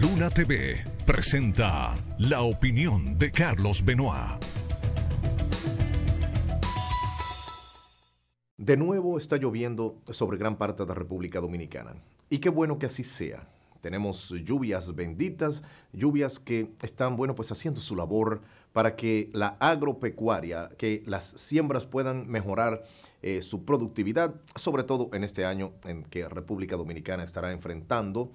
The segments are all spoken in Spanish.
Luna TV presenta la opinión de Carlos Benoit. De nuevo está lloviendo sobre gran parte de la República Dominicana. Y qué bueno que así sea. Tenemos lluvias benditas, lluvias que están, bueno, pues haciendo su labor para que la agropecuaria, que las siembras puedan mejorar eh, su productividad, sobre todo en este año en que República Dominicana estará enfrentando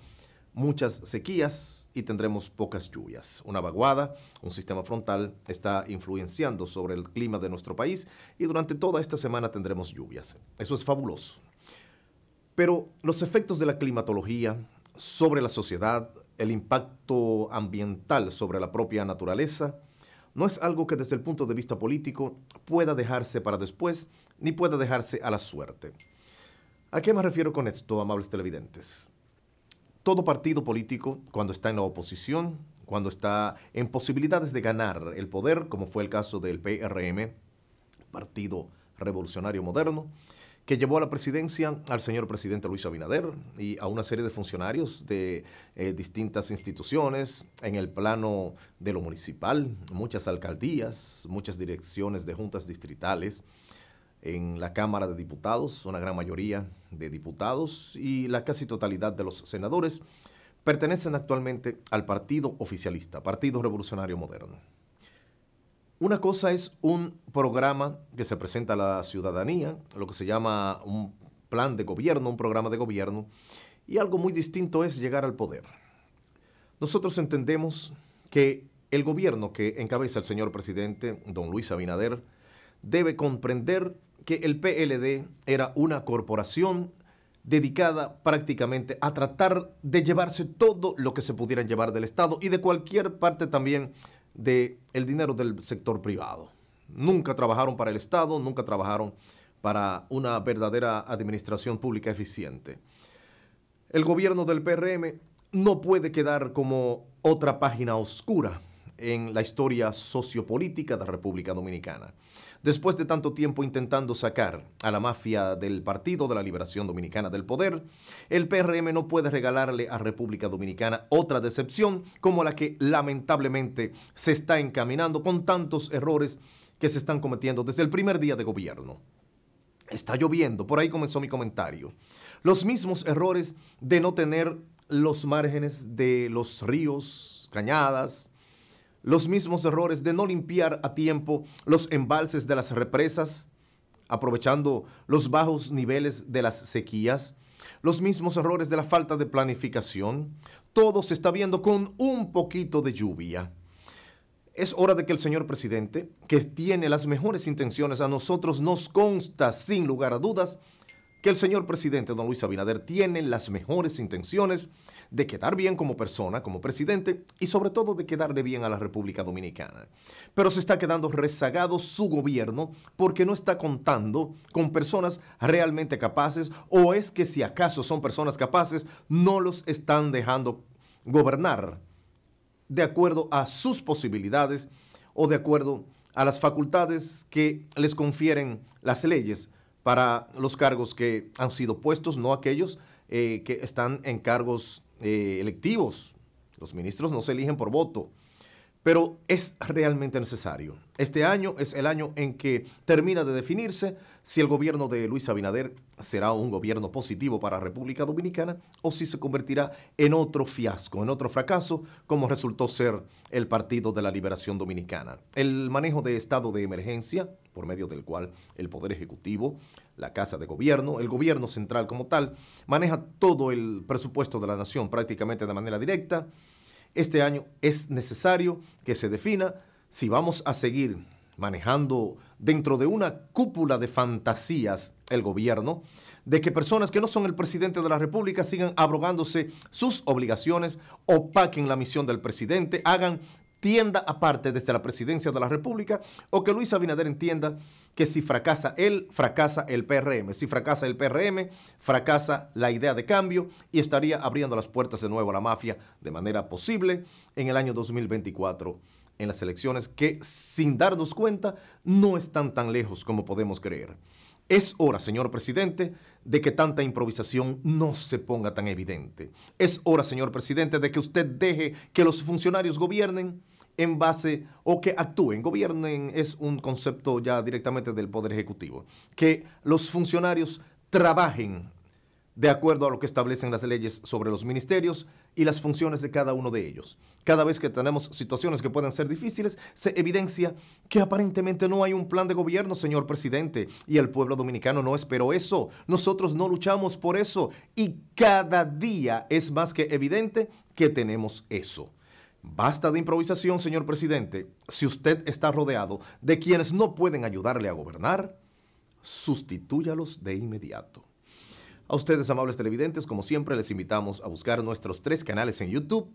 muchas sequías y tendremos pocas lluvias. Una vaguada, un sistema frontal, está influenciando sobre el clima de nuestro país y durante toda esta semana tendremos lluvias. Eso es fabuloso. Pero los efectos de la climatología sobre la sociedad, el impacto ambiental sobre la propia naturaleza, no es algo que desde el punto de vista político pueda dejarse para después ni pueda dejarse a la suerte. ¿A qué me refiero con esto, amables televidentes? Todo partido político, cuando está en la oposición, cuando está en posibilidades de ganar el poder, como fue el caso del PRM, Partido Revolucionario Moderno, que llevó a la presidencia al señor presidente Luis Abinader y a una serie de funcionarios de eh, distintas instituciones en el plano de lo municipal, muchas alcaldías, muchas direcciones de juntas distritales, en la Cámara de Diputados, una gran mayoría de diputados y la casi totalidad de los senadores pertenecen actualmente al Partido Oficialista, Partido Revolucionario Moderno. Una cosa es un programa que se presenta a la ciudadanía, lo que se llama un plan de gobierno, un programa de gobierno, y algo muy distinto es llegar al poder. Nosotros entendemos que el gobierno que encabeza el señor presidente, don Luis Abinader, debe comprender que el PLD era una corporación dedicada prácticamente a tratar de llevarse todo lo que se pudieran llevar del Estado y de cualquier parte también del dinero del sector privado. Nunca trabajaron para el Estado, nunca trabajaron para una verdadera administración pública eficiente. El gobierno del PRM no puede quedar como otra página oscura en la historia sociopolítica de la República Dominicana. Después de tanto tiempo intentando sacar a la mafia del Partido de la Liberación Dominicana del poder, el PRM no puede regalarle a República Dominicana otra decepción como la que lamentablemente se está encaminando con tantos errores que se están cometiendo desde el primer día de gobierno. Está lloviendo, por ahí comenzó mi comentario. Los mismos errores de no tener los márgenes de los ríos, cañadas, los mismos errores de no limpiar a tiempo los embalses de las represas, aprovechando los bajos niveles de las sequías, los mismos errores de la falta de planificación. Todo se está viendo con un poquito de lluvia. Es hora de que el señor presidente, que tiene las mejores intenciones, a nosotros nos consta sin lugar a dudas, que el señor presidente don Luis Abinader tiene las mejores intenciones de quedar bien como persona, como presidente y sobre todo de quedarle bien a la República Dominicana. Pero se está quedando rezagado su gobierno porque no está contando con personas realmente capaces o es que si acaso son personas capaces no los están dejando gobernar de acuerdo a sus posibilidades o de acuerdo a las facultades que les confieren las leyes para los cargos que han sido puestos, no aquellos eh, que están en cargos eh, electivos. Los ministros no se eligen por voto, pero es realmente necesario. Este año es el año en que termina de definirse si el gobierno de Luis Abinader será un gobierno positivo para República Dominicana o si se convertirá en otro fiasco, en otro fracaso, como resultó ser el Partido de la Liberación Dominicana. El manejo de estado de emergencia, por medio del cual el Poder Ejecutivo, la Casa de Gobierno, el Gobierno Central como tal, maneja todo el presupuesto de la nación prácticamente de manera directa este año es necesario que se defina si vamos a seguir manejando dentro de una cúpula de fantasías el gobierno, de que personas que no son el presidente de la República sigan abrogándose sus obligaciones, opaquen la misión del presidente, hagan entienda aparte desde la presidencia de la República o que Luis Abinader entienda que si fracasa él, fracasa el PRM. Si fracasa el PRM, fracasa la idea de cambio y estaría abriendo las puertas de nuevo a la mafia de manera posible en el año 2024 en las elecciones que, sin darnos cuenta, no están tan lejos como podemos creer. Es hora, señor presidente, de que tanta improvisación no se ponga tan evidente. Es hora, señor presidente, de que usted deje que los funcionarios gobiernen en base o que actúen, gobiernen, es un concepto ya directamente del Poder Ejecutivo, que los funcionarios trabajen de acuerdo a lo que establecen las leyes sobre los ministerios y las funciones de cada uno de ellos. Cada vez que tenemos situaciones que pueden ser difíciles, se evidencia que aparentemente no hay un plan de gobierno, señor presidente, y el pueblo dominicano no esperó eso. Nosotros no luchamos por eso y cada día es más que evidente que tenemos eso. Basta de improvisación, señor presidente, si usted está rodeado de quienes no pueden ayudarle a gobernar, sustitúyalos de inmediato. A ustedes, amables televidentes, como siempre, les invitamos a buscar nuestros tres canales en YouTube,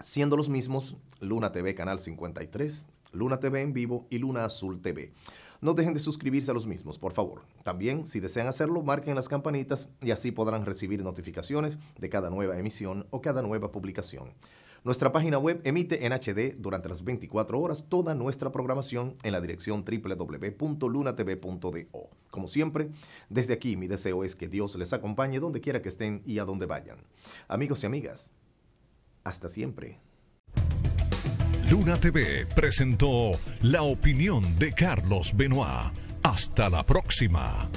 siendo los mismos Luna TV Canal 53, Luna TV en vivo y Luna Azul TV. No dejen de suscribirse a los mismos, por favor. También, si desean hacerlo, marquen las campanitas y así podrán recibir notificaciones de cada nueva emisión o cada nueva publicación. Nuestra página web emite en HD durante las 24 horas toda nuestra programación en la dirección www.lunatv.do. Como siempre, desde aquí mi deseo es que Dios les acompañe donde quiera que estén y a donde vayan. Amigos y amigas, hasta siempre. Luna TV presentó la opinión de Carlos Benoit. Hasta la próxima.